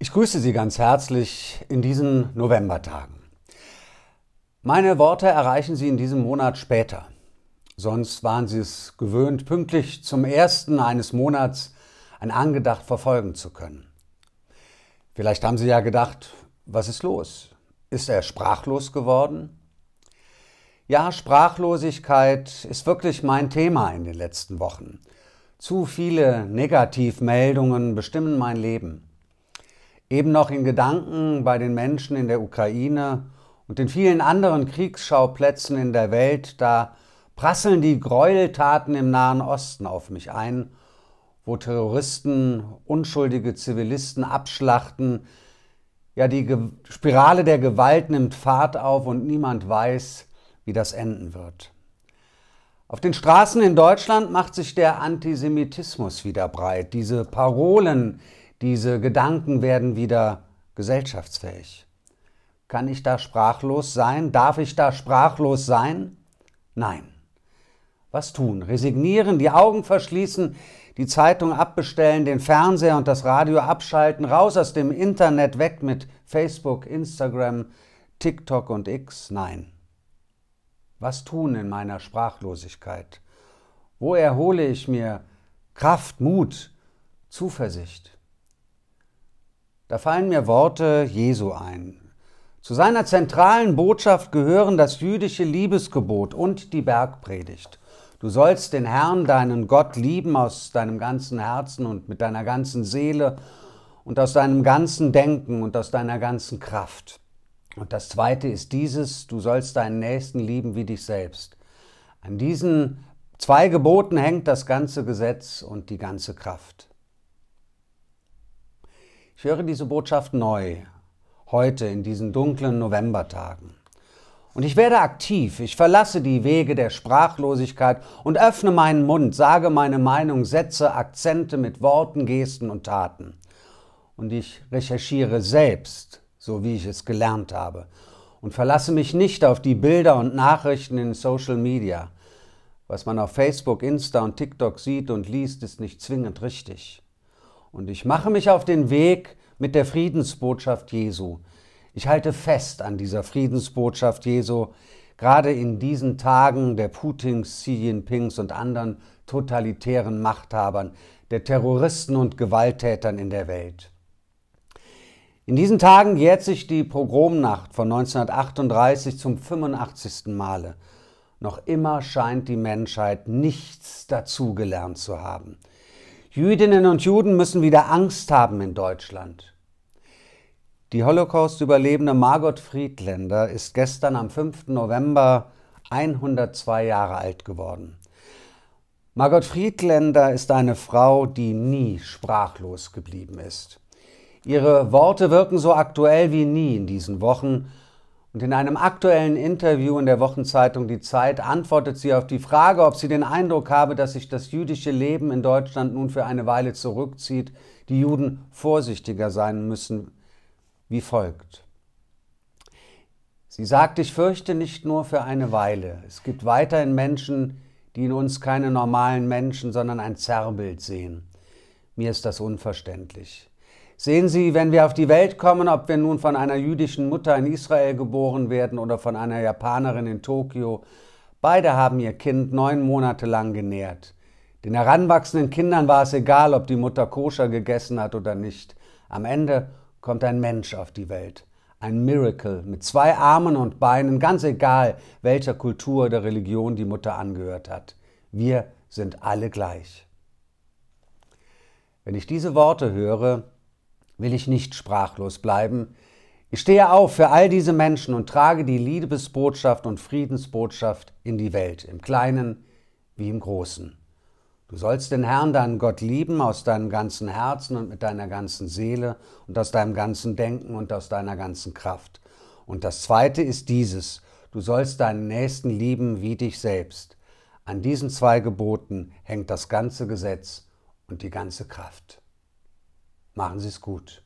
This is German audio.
Ich grüße Sie ganz herzlich in diesen Novembertagen. Meine Worte erreichen Sie in diesem Monat später. Sonst waren Sie es gewöhnt, pünktlich zum ersten eines Monats ein Angedacht verfolgen zu können. Vielleicht haben Sie ja gedacht, was ist los? Ist er sprachlos geworden? Ja, Sprachlosigkeit ist wirklich mein Thema in den letzten Wochen. Zu viele Negativmeldungen bestimmen mein Leben eben noch in Gedanken bei den Menschen in der Ukraine und den vielen anderen Kriegsschauplätzen in der Welt, da prasseln die Gräueltaten im Nahen Osten auf mich ein, wo Terroristen unschuldige Zivilisten abschlachten. Ja, die Ge Spirale der Gewalt nimmt Fahrt auf und niemand weiß, wie das enden wird. Auf den Straßen in Deutschland macht sich der Antisemitismus wieder breit. Diese Parolen, diese Gedanken werden wieder gesellschaftsfähig. Kann ich da sprachlos sein? Darf ich da sprachlos sein? Nein. Was tun? Resignieren, die Augen verschließen, die Zeitung abbestellen, den Fernseher und das Radio abschalten, raus aus dem Internet, weg mit Facebook, Instagram, TikTok und X? Nein. Was tun in meiner Sprachlosigkeit? Wo erhole ich mir Kraft, Mut, Zuversicht? Da fallen mir Worte Jesu ein. Zu seiner zentralen Botschaft gehören das jüdische Liebesgebot und die Bergpredigt. Du sollst den Herrn, deinen Gott, lieben aus deinem ganzen Herzen und mit deiner ganzen Seele und aus deinem ganzen Denken und aus deiner ganzen Kraft. Und das Zweite ist dieses, du sollst deinen Nächsten lieben wie dich selbst. An diesen zwei Geboten hängt das ganze Gesetz und die ganze Kraft. Ich höre diese Botschaft neu, heute in diesen dunklen Novembertagen. Und ich werde aktiv, ich verlasse die Wege der Sprachlosigkeit und öffne meinen Mund, sage meine Meinung, setze Akzente mit Worten, Gesten und Taten. Und ich recherchiere selbst, so wie ich es gelernt habe, und verlasse mich nicht auf die Bilder und Nachrichten in Social Media. Was man auf Facebook, Insta und TikTok sieht und liest, ist nicht zwingend richtig. Und ich mache mich auf den Weg mit der Friedensbotschaft Jesu. Ich halte fest an dieser Friedensbotschaft Jesu, gerade in diesen Tagen der Putins, Xi Jinpings und anderen totalitären Machthabern, der Terroristen und Gewalttätern in der Welt. In diesen Tagen jährt sich die Pogromnacht von 1938 zum 85. Male. Noch immer scheint die Menschheit nichts dazugelernt zu haben. Jüdinnen und Juden müssen wieder Angst haben in Deutschland. Die Holocaust-Überlebende Margot Friedländer ist gestern am 5. November 102 Jahre alt geworden. Margot Friedländer ist eine Frau, die nie sprachlos geblieben ist. Ihre Worte wirken so aktuell wie nie in diesen Wochen, und in einem aktuellen Interview in der Wochenzeitung Die Zeit antwortet sie auf die Frage, ob sie den Eindruck habe, dass sich das jüdische Leben in Deutschland nun für eine Weile zurückzieht, die Juden vorsichtiger sein müssen, wie folgt. Sie sagt, ich fürchte nicht nur für eine Weile. Es gibt weiterhin Menschen, die in uns keine normalen Menschen, sondern ein Zerrbild sehen. Mir ist das unverständlich. Sehen Sie, wenn wir auf die Welt kommen, ob wir nun von einer jüdischen Mutter in Israel geboren werden oder von einer Japanerin in Tokio, beide haben ihr Kind neun Monate lang genährt. Den heranwachsenden Kindern war es egal, ob die Mutter koscher gegessen hat oder nicht. Am Ende kommt ein Mensch auf die Welt. Ein Miracle mit zwei Armen und Beinen, ganz egal, welcher Kultur oder Religion die Mutter angehört hat. Wir sind alle gleich. Wenn ich diese Worte höre, will ich nicht sprachlos bleiben. Ich stehe auf für all diese Menschen und trage die Liebesbotschaft und Friedensbotschaft in die Welt, im Kleinen wie im Großen. Du sollst den Herrn, deinen Gott, lieben aus deinem ganzen Herzen und mit deiner ganzen Seele und aus deinem ganzen Denken und aus deiner ganzen Kraft. Und das Zweite ist dieses, du sollst deinen Nächsten lieben wie dich selbst. An diesen zwei Geboten hängt das ganze Gesetz und die ganze Kraft. Machen Sie es gut.